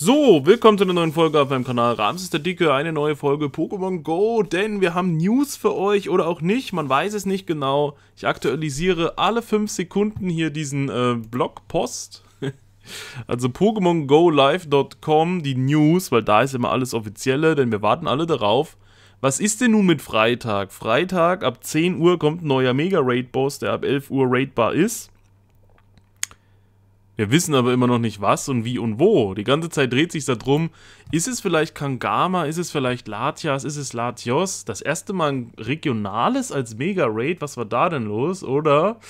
So, willkommen zu einer neuen Folge auf meinem Kanal Ramses der Dicke, eine neue Folge Pokémon Go, denn wir haben News für euch oder auch nicht, man weiß es nicht genau. Ich aktualisiere alle 5 Sekunden hier diesen äh, Blogpost, also PokémonGoLive.com, die News, weil da ist immer alles Offizielle, denn wir warten alle darauf. Was ist denn nun mit Freitag? Freitag ab 10 Uhr kommt ein neuer Mega-Raid-Boss, der ab 11 Uhr raidbar ist. Wir wissen aber immer noch nicht was und wie und wo. Die ganze Zeit dreht sich darum, ist es vielleicht Kangama, ist es vielleicht Latias, ist es Latios? Das erste Mal ein regionales als Mega-Raid, was war da denn los? Oder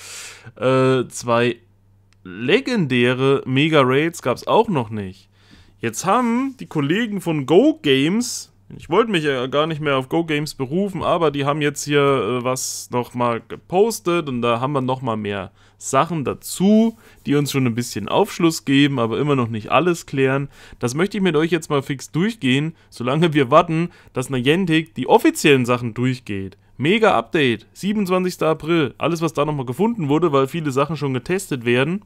äh, zwei legendäre Mega-Raids gab es auch noch nicht. Jetzt haben die Kollegen von Go Games ich wollte mich ja gar nicht mehr auf Go Games berufen, aber die haben jetzt hier äh, was nochmal gepostet und da haben wir nochmal mehr Sachen dazu, die uns schon ein bisschen Aufschluss geben, aber immer noch nicht alles klären. Das möchte ich mit euch jetzt mal fix durchgehen, solange wir warten, dass Niantic die offiziellen Sachen durchgeht. Mega Update, 27. April, alles was da nochmal gefunden wurde, weil viele Sachen schon getestet werden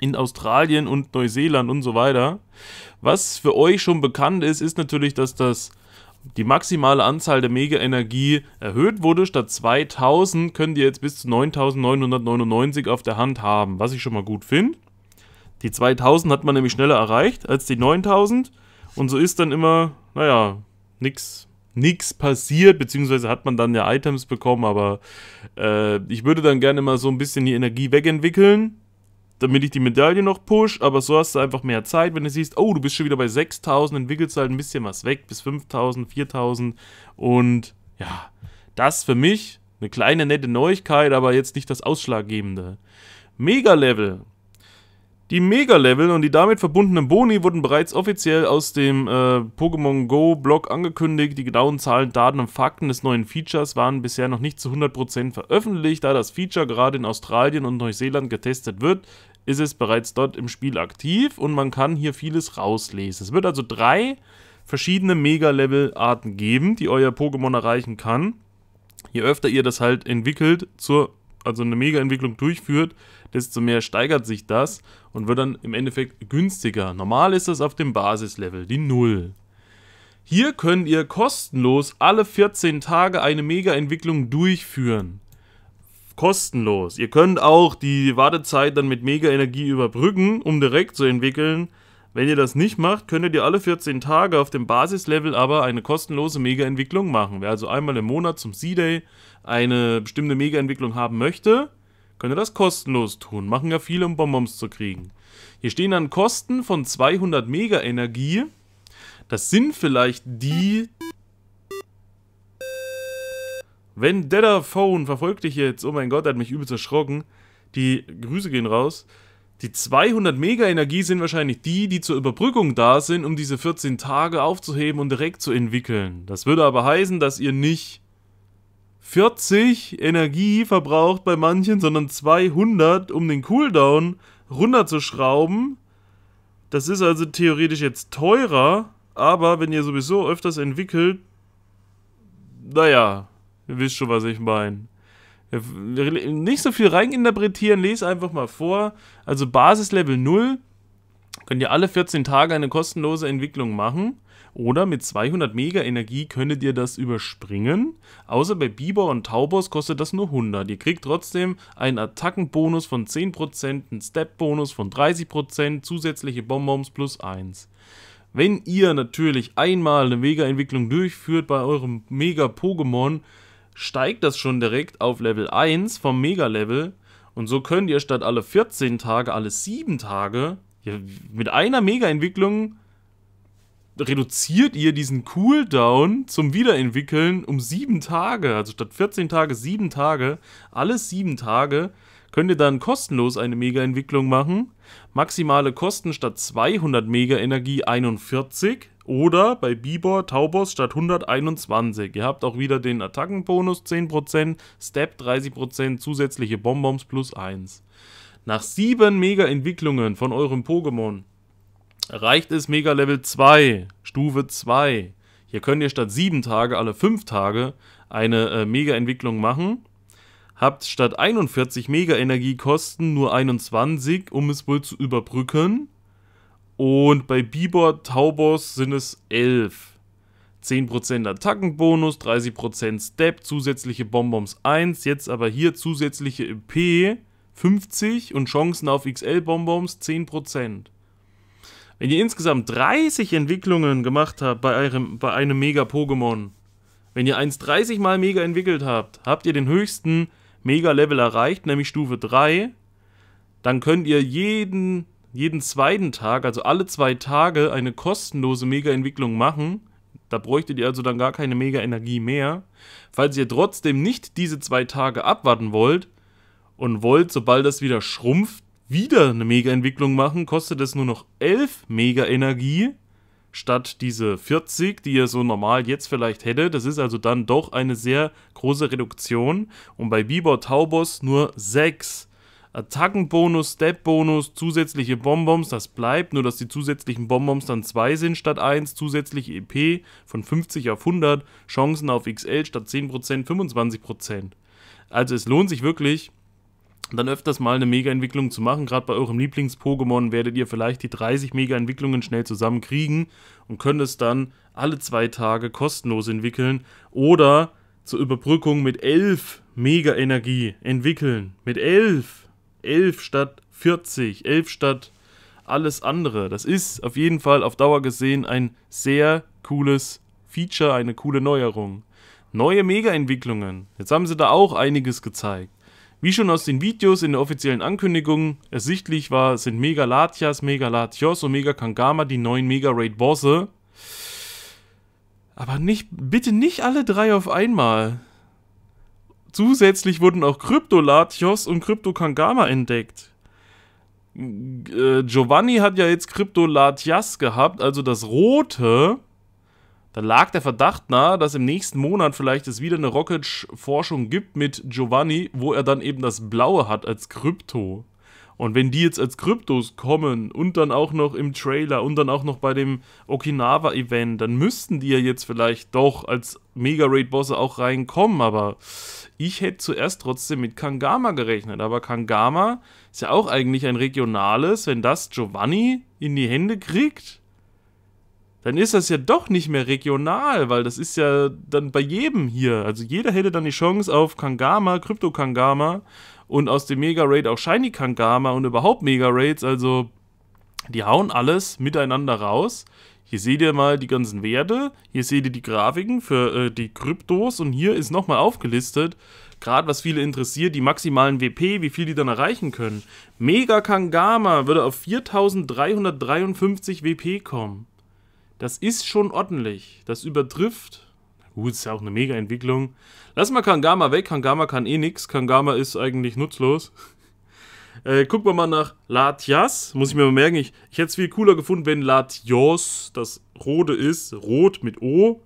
in Australien und Neuseeland und so weiter. Was für euch schon bekannt ist, ist natürlich, dass das die maximale Anzahl der Mega-Energie erhöht wurde. Statt 2000 könnt ihr jetzt bis zu 9999 auf der Hand haben, was ich schon mal gut finde. Die 2000 hat man nämlich schneller erreicht als die 9000 und so ist dann immer, naja, nichts nix passiert, beziehungsweise hat man dann ja Items bekommen, aber äh, ich würde dann gerne mal so ein bisschen die Energie wegentwickeln damit ich die Medaille noch push, aber so hast du einfach mehr Zeit, wenn du siehst, oh, du bist schon wieder bei 6000, entwickelst halt ein bisschen was weg, bis 5000, 4000 und ja, das für mich eine kleine nette Neuigkeit, aber jetzt nicht das Ausschlaggebende. Mega-Level. Die Mega-Level und die damit verbundenen Boni wurden bereits offiziell aus dem äh, Pokémon Go-Blog angekündigt. Die genauen Zahlen, Daten und Fakten des neuen Features waren bisher noch nicht zu 100% veröffentlicht, da das Feature gerade in Australien und Neuseeland getestet wird ist es bereits dort im Spiel aktiv und man kann hier vieles rauslesen. Es wird also drei verschiedene Mega-Level-Arten geben, die euer Pokémon erreichen kann. Je öfter ihr das halt entwickelt, zur, also eine Mega-Entwicklung durchführt, desto mehr steigert sich das und wird dann im Endeffekt günstiger. Normal ist das auf dem Basislevel, die 0. Hier könnt ihr kostenlos alle 14 Tage eine Mega-Entwicklung durchführen kostenlos. Ihr könnt auch die Wartezeit dann mit Mega-Energie überbrücken, um direkt zu entwickeln. Wenn ihr das nicht macht, könntet ihr alle 14 Tage auf dem Basislevel aber eine kostenlose Mega-Entwicklung machen. Wer also einmal im Monat zum C-Day eine bestimmte Mega-Entwicklung haben möchte, könnte das kostenlos tun. Machen ja viele, um Bonbons zu kriegen. Hier stehen dann Kosten von 200 Mega-Energie. Das sind vielleicht die Vendetta Phone verfolgt dich jetzt. Oh mein Gott, er hat mich übelst erschrocken. Die Grüße gehen raus. Die 200 Mega-Energie sind wahrscheinlich die, die zur Überbrückung da sind, um diese 14 Tage aufzuheben und direkt zu entwickeln. Das würde aber heißen, dass ihr nicht 40 Energie verbraucht bei manchen, sondern 200, um den Cooldown runterzuschrauben. Das ist also theoretisch jetzt teurer, aber wenn ihr sowieso öfters entwickelt, naja, Ihr wisst schon, was ich meine. Äh, nicht so viel reininterpretieren, lese einfach mal vor. Also Basislevel 0 könnt ihr alle 14 Tage eine kostenlose Entwicklung machen. Oder mit 200 Mega Energie könntet ihr das überspringen. Außer bei Biber und Taubos kostet das nur 100. Ihr kriegt trotzdem einen Attackenbonus von 10%, einen Step-Bonus von 30%, zusätzliche Bonbons plus 1. Wenn ihr natürlich einmal eine Mega-Entwicklung durchführt bei eurem Mega-Pokémon, steigt das schon direkt auf Level 1 vom Mega-Level. Und so könnt ihr statt alle 14 Tage, alle 7 Tage, mit einer Mega-Entwicklung reduziert ihr diesen Cooldown zum Wiederentwickeln um 7 Tage. Also statt 14 Tage, 7 Tage. Alle 7 Tage könnt ihr dann kostenlos eine Mega-Entwicklung machen. Maximale Kosten statt 200 Mega-Energie 41. Oder bei Bibor Taubos statt 121. Ihr habt auch wieder den Attackenbonus 10%, Step 30%, zusätzliche Bonbons plus 1. Nach 7 Mega-Entwicklungen von eurem Pokémon erreicht es Mega Level 2, Stufe 2. Hier könnt ihr statt 7 Tage alle 5 Tage eine äh, Mega-Entwicklung machen. Habt statt 41 Mega-Energiekosten nur 21, um es wohl zu überbrücken. Und bei Bibor Taubos sind es 11. 10% Attackenbonus, 30% Step, zusätzliche Bonbons 1, jetzt aber hier zusätzliche EP 50 und Chancen auf XL-Bonbons 10%. Wenn ihr insgesamt 30 Entwicklungen gemacht habt bei, eurem, bei einem Mega-Pokémon, wenn ihr 1,30 mal Mega entwickelt habt, habt ihr den höchsten Mega-Level erreicht, nämlich Stufe 3, dann könnt ihr jeden jeden zweiten Tag, also alle zwei Tage, eine kostenlose Mega-Entwicklung machen. Da bräuchtet ihr also dann gar keine Mega-Energie mehr. Falls ihr trotzdem nicht diese zwei Tage abwarten wollt und wollt, sobald das wieder schrumpft, wieder eine Mega-Entwicklung machen, kostet es nur noch 11 Mega-Energie statt diese 40, die ihr so normal jetzt vielleicht hättet. Das ist also dann doch eine sehr große Reduktion. Und bei Bibor Taubos nur 6. Attackenbonus, Stepbonus, zusätzliche Bonbons, das bleibt, nur dass die zusätzlichen Bonbons dann 2 sind statt 1, zusätzliche EP von 50 auf 100, Chancen auf XL statt 10%, 25%. Also es lohnt sich wirklich, dann öfters mal eine Mega-Entwicklung zu machen. Gerade bei eurem Lieblings-Pokémon werdet ihr vielleicht die 30 Mega-Entwicklungen schnell zusammenkriegen und könnt es dann alle zwei Tage kostenlos entwickeln oder zur Überbrückung mit 11 Mega-Energie entwickeln. Mit 11! 11 statt 40, 11 statt alles andere. Das ist auf jeden Fall auf Dauer gesehen ein sehr cooles Feature, eine coole Neuerung. Neue Mega-Entwicklungen. Jetzt haben sie da auch einiges gezeigt. Wie schon aus den Videos in der offiziellen Ankündigung ersichtlich war, sind Mega Latias, Mega Latios und Mega Kangama die neuen Mega Raid Bosse. Aber nicht, bitte nicht alle drei auf einmal. Zusätzlich wurden auch Kryptolatios und Kryptokangama entdeckt. Äh, Giovanni hat ja jetzt Kryptolatias gehabt, also das Rote. Da lag der Verdacht nahe, dass im nächsten Monat vielleicht es wieder eine Rocket-Forschung gibt mit Giovanni, wo er dann eben das Blaue hat als Krypto. Und wenn die jetzt als Kryptos kommen und dann auch noch im Trailer und dann auch noch bei dem Okinawa-Event, dann müssten die ja jetzt vielleicht doch als Mega-Raid-Bosse auch reinkommen. Aber ich hätte zuerst trotzdem mit Kangama gerechnet. Aber Kangama ist ja auch eigentlich ein regionales. Wenn das Giovanni in die Hände kriegt, dann ist das ja doch nicht mehr regional, weil das ist ja dann bei jedem hier. Also jeder hätte dann die Chance auf Kangama, Krypto Kangama und aus dem Mega Raid auch Shiny Kangama und überhaupt Mega Raids. Also die hauen alles miteinander raus. Hier seht ihr mal die ganzen Werte, hier seht ihr die Grafiken für äh, die Kryptos und hier ist nochmal aufgelistet, gerade was viele interessiert, die maximalen WP, wie viel die dann erreichen können. Mega Kangama würde auf 4353 WP kommen. Das ist schon ordentlich. Das übertrifft. Gut, ist ja auch eine Mega-Entwicklung. Lass mal Kangama weg. Kangama kann eh nichts. Kangama ist eigentlich nutzlos. Äh, gucken wir mal nach Latias. Muss ich mir mal merken. Ich, ich hätte es viel cooler gefunden, wenn Latios das Rote ist. Rot mit O.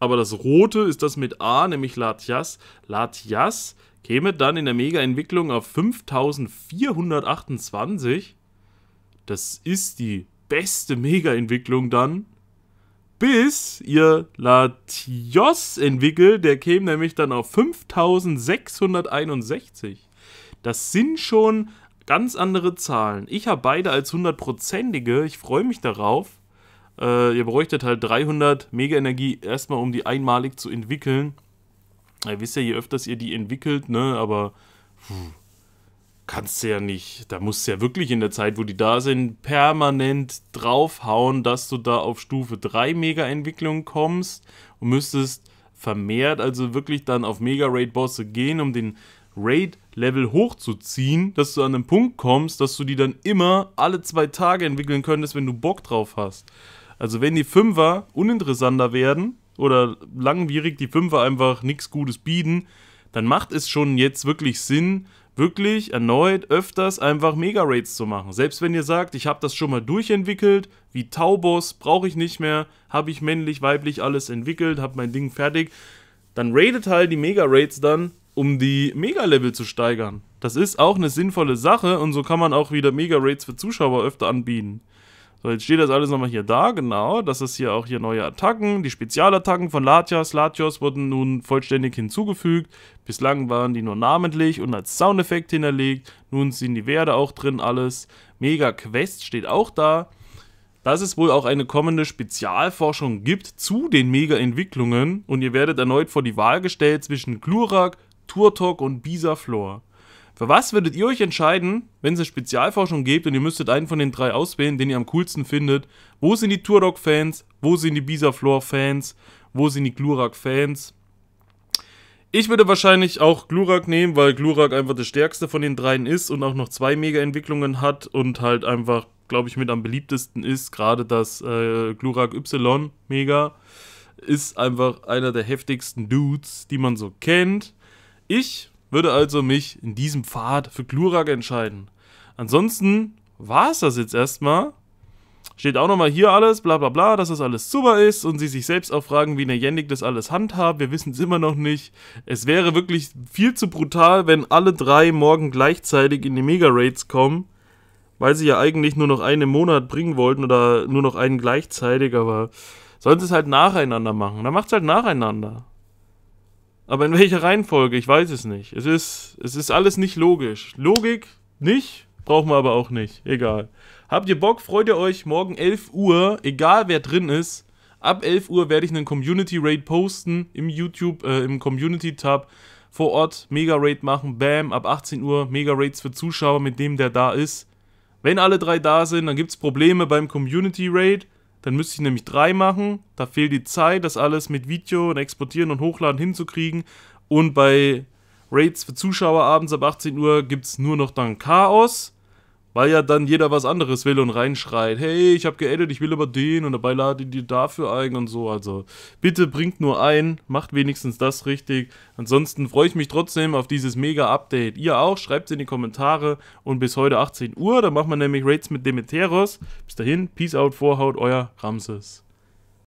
Aber das Rote ist das mit A, nämlich Latias. Latias käme dann in der Mega-Entwicklung auf 5428. Das ist die beste Mega-Entwicklung dann bis ihr Latios entwickelt. Der käme nämlich dann auf 5661. Das sind schon ganz andere Zahlen. Ich habe beide als hundertprozentige. Ich freue mich darauf. Äh, ihr bräuchtet halt 300 Mega-Energie erstmal, um die einmalig zu entwickeln. Ihr wisst ja, je öfters ihr die entwickelt, ne, aber pff, kannst du ja nicht, da musst du ja wirklich in der Zeit, wo die da sind, permanent draufhauen, dass du da auf Stufe 3 Mega-Entwicklung kommst und müsstest vermehrt also wirklich dann auf Mega-Raid-Bosse gehen, um den Raid-Level hochzuziehen, dass du an den Punkt kommst, dass du die dann immer alle zwei Tage entwickeln könntest, wenn du Bock drauf hast. Also wenn die Fünfer uninteressanter werden oder langwierig die Fünfer einfach nichts Gutes bieten, dann macht es schon jetzt wirklich Sinn, wirklich erneut öfters einfach Mega-Raids zu machen. Selbst wenn ihr sagt, ich habe das schon mal durchentwickelt, wie Taubos, brauche ich nicht mehr, habe ich männlich, weiblich alles entwickelt, habe mein Ding fertig, dann raidet halt die Mega-Raids dann, um die Mega-Level zu steigern. Das ist auch eine sinnvolle Sache und so kann man auch wieder Mega-Raids für Zuschauer öfter anbieten. So, jetzt steht das alles nochmal hier da, genau. Das ist hier auch hier neue Attacken. Die Spezialattacken von Latias, Latios wurden nun vollständig hinzugefügt. Bislang waren die nur namentlich und als Soundeffekt hinterlegt. Nun sind die Werte auch drin, alles. Mega Quest steht auch da. Dass es wohl auch eine kommende Spezialforschung gibt zu den Mega-Entwicklungen und ihr werdet erneut vor die Wahl gestellt zwischen Glurak, Turtok und Bisaflor. Für was würdet ihr euch entscheiden, wenn es eine Spezialforschung gibt und ihr müsstet einen von den drei auswählen, den ihr am coolsten findet? Wo sind die Turok-Fans? Wo sind die Bisaflor-Fans? Wo sind die Glurak-Fans? Ich würde wahrscheinlich auch Glurak nehmen, weil Glurak einfach das stärkste von den dreien ist und auch noch zwei Mega-Entwicklungen hat und halt einfach, glaube ich, mit am beliebtesten ist. Gerade das äh, Glurak Y Mega ist einfach einer der heftigsten Dudes, die man so kennt. Ich würde also mich in diesem Pfad für Glurak entscheiden. Ansonsten war es das jetzt erstmal. Steht auch nochmal hier alles, bla bla bla, dass das alles super ist und sie sich selbst auch fragen, wie der Yannick das alles handhabt. Wir wissen es immer noch nicht. Es wäre wirklich viel zu brutal, wenn alle drei morgen gleichzeitig in die Mega-Raids kommen, weil sie ja eigentlich nur noch einen im Monat bringen wollten oder nur noch einen gleichzeitig, aber sollen sie es halt nacheinander machen. Dann macht es halt nacheinander. Aber in welcher Reihenfolge? Ich weiß es nicht. Es ist, es ist alles nicht logisch. Logik nicht, brauchen wir aber auch nicht. Egal. Habt ihr Bock? Freut ihr euch? Morgen 11 Uhr, egal wer drin ist. Ab 11 Uhr werde ich einen Community Raid posten im YouTube, äh, im Community Tab vor Ort. Mega Raid machen. Bam. Ab 18 Uhr Mega Raids für Zuschauer, mit dem der da ist. Wenn alle drei da sind, dann gibt es Probleme beim Community Raid. Dann müsste ich nämlich drei machen. Da fehlt die Zeit, das alles mit Video und Exportieren und Hochladen hinzukriegen. Und bei Raids für Zuschauer abends ab 18 Uhr gibt es nur noch dann Chaos. Weil ja dann jeder was anderes will und reinschreit, hey, ich habe geedit, ich will aber den und dabei lade die dafür ein und so. Also bitte bringt nur ein, macht wenigstens das richtig. Ansonsten freue ich mich trotzdem auf dieses Mega-Update. Ihr auch, schreibt es in die Kommentare und bis heute 18 Uhr, da machen wir nämlich Raids mit Demeteros. Bis dahin, Peace out, Vorhaut, euer Ramses.